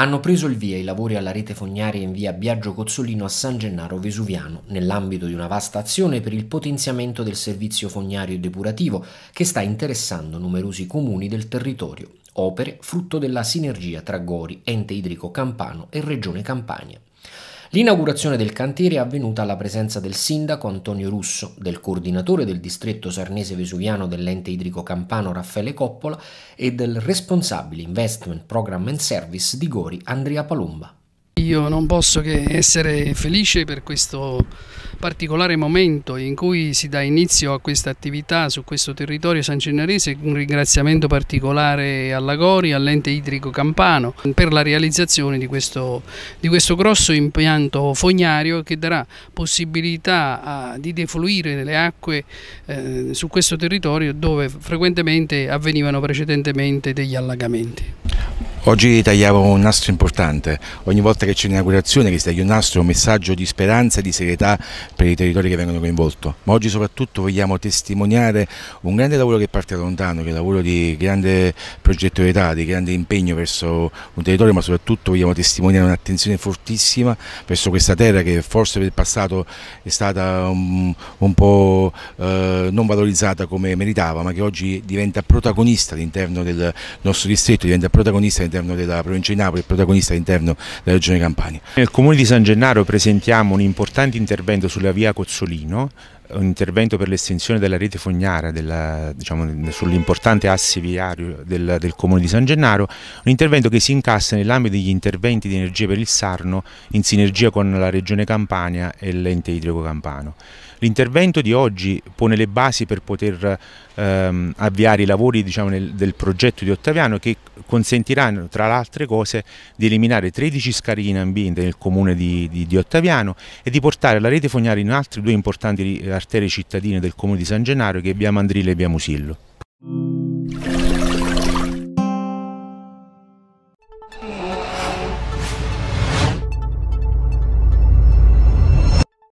hanno preso il via i lavori alla rete fognaria in via Biagio Cozzolino a San Gennaro Vesuviano, nell'ambito di una vasta azione per il potenziamento del servizio fognario depurativo che sta interessando numerosi comuni del territorio, opere frutto della sinergia tra Gori, ente idrico campano e Regione Campania. L'inaugurazione del cantiere è avvenuta alla presenza del sindaco Antonio Russo, del coordinatore del distretto sarnese vesuviano dell'ente idrico campano Raffaele Coppola e del responsabile investment program and service di Gori Andrea Palumba io non posso che essere felice per questo particolare momento in cui si dà inizio a questa attività su questo territorio sancenarese, un ringraziamento particolare alla Gori, all'ente idrico campano per la realizzazione di questo, di questo grosso impianto fognario che darà possibilità a, di defluire le acque eh, su questo territorio dove frequentemente avvenivano precedentemente degli allagamenti. Oggi tagliavo un nastro importante, ogni volta che c'è un'inaugurazione che si taglia un nastro è un messaggio di speranza e di serietà per i territori che vengono coinvolti, ma oggi soprattutto vogliamo testimoniare un grande lavoro che parte da lontano, che è un lavoro di grande progettualità, di grande impegno verso un territorio, ma soprattutto vogliamo testimoniare un'attenzione fortissima verso questa terra che forse nel passato è stata un, un po' eh, non valorizzata come meritava, ma che oggi diventa protagonista all'interno del nostro distretto, diventa protagonista all'interno della provincia di Napoli e protagonista all'interno della regione Campania. Nel comune di San Gennaro presentiamo un importante intervento sulla via Cozzolino un intervento per l'estensione della rete fognara diciamo, sull'importante asse viario del, del, comune di San Gennaro, un intervento che si incassa nell'ambito degli interventi di energia per il Sarno in sinergia con la regione Campania e l'ente idrico campano. L'intervento di oggi pone le basi per poter ehm, avviare i lavori diciamo, nel, del progetto di Ottaviano che consentiranno tra le altre cose di eliminare 13 scarichi in ambiente nel comune di, di, di Ottaviano e di portare la rete fognaria in altre due importanti arterie cittadine del comune di San Gennaro che è via Mandrile e via Musillo.